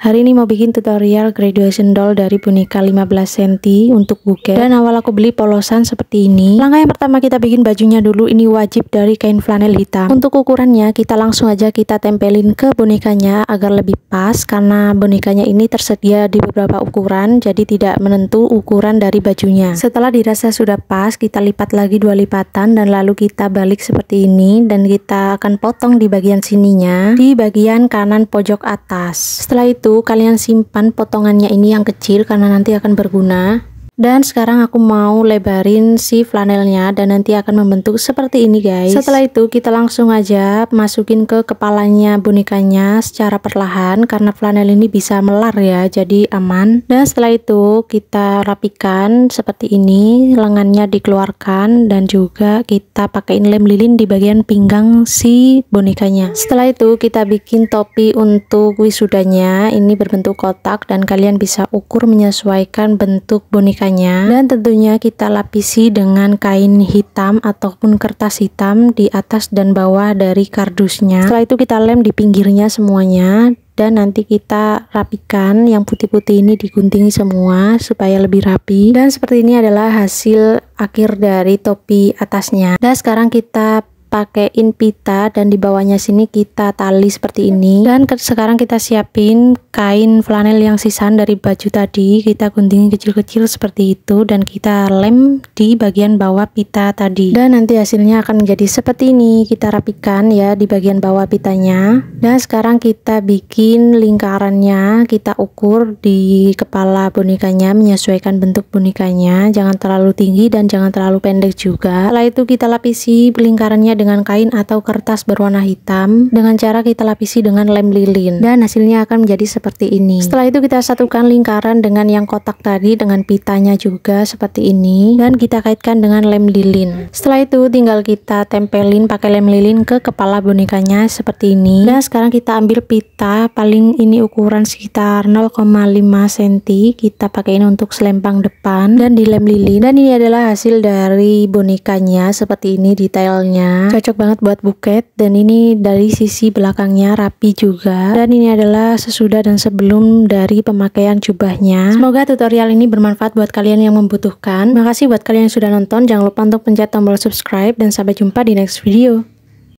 Hari ini mau bikin tutorial graduation doll dari boneka 15 cm untuk buket Dan awal aku beli polosan seperti ini Langkah yang pertama kita bikin bajunya dulu ini wajib dari kain flanel hitam Untuk ukurannya kita langsung aja kita tempelin ke bonekanya agar lebih pas Karena bonekanya ini tersedia di beberapa ukuran jadi tidak menentu ukuran dari bajunya Setelah dirasa sudah pas kita lipat lagi dua lipatan dan lalu kita balik seperti ini Dan kita akan potong di bagian sininya di bagian kanan pojok atas Setelah itu kalian simpan potongannya ini yang kecil karena nanti akan berguna dan sekarang aku mau lebarin si flanelnya dan nanti akan membentuk seperti ini guys setelah itu kita langsung aja masukin ke kepalanya bonekanya secara perlahan karena flanel ini bisa melar ya jadi aman dan setelah itu kita rapikan seperti ini lengannya dikeluarkan dan juga kita pakaiin lem lilin di bagian pinggang si bonekanya setelah itu kita bikin topi untuk wisudanya ini berbentuk kotak dan kalian bisa ukur menyesuaikan bentuk bonekanya caranya dan tentunya kita lapisi dengan kain hitam ataupun kertas hitam di atas dan bawah dari kardusnya setelah itu kita lem di pinggirnya semuanya dan nanti kita rapikan yang putih-putih ini digunting semua supaya lebih rapi dan seperti ini adalah hasil akhir dari topi atasnya dan sekarang kita pakaiin pita dan di bawahnya sini kita tali seperti ini dan ke sekarang kita siapin kain flanel yang sisaan dari baju tadi kita gunting kecil-kecil seperti itu dan kita lem di bagian bawah pita tadi dan nanti hasilnya akan menjadi seperti ini kita rapikan ya di bagian bawah pitanya dan sekarang kita bikin lingkarannya kita ukur di kepala bonekanya menyesuaikan bentuk bonekanya jangan terlalu tinggi dan jangan terlalu pendek juga setelah itu kita lapisi lingkarannya dengan kain atau kertas berwarna hitam dengan cara kita lapisi dengan lem lilin dan hasilnya akan menjadi seperti ini setelah itu kita satukan lingkaran dengan yang kotak tadi dengan pitanya juga seperti ini dan kita kaitkan dengan lem lilin setelah itu tinggal kita tempelin pakai lem lilin ke kepala bonekanya seperti ini dan sekarang kita ambil pita paling ini ukuran sekitar 0,5 cm kita pakaiin untuk selempang depan dan di lem lilin dan ini adalah hasil dari bonekanya seperti ini detailnya Cocok banget buat buket dan ini dari sisi belakangnya rapi juga. Dan ini adalah sesudah dan sebelum dari pemakaian jubahnya. Semoga tutorial ini bermanfaat buat kalian yang membutuhkan. Makasih buat kalian yang sudah nonton. Jangan lupa untuk pencet tombol subscribe dan sampai jumpa di next video.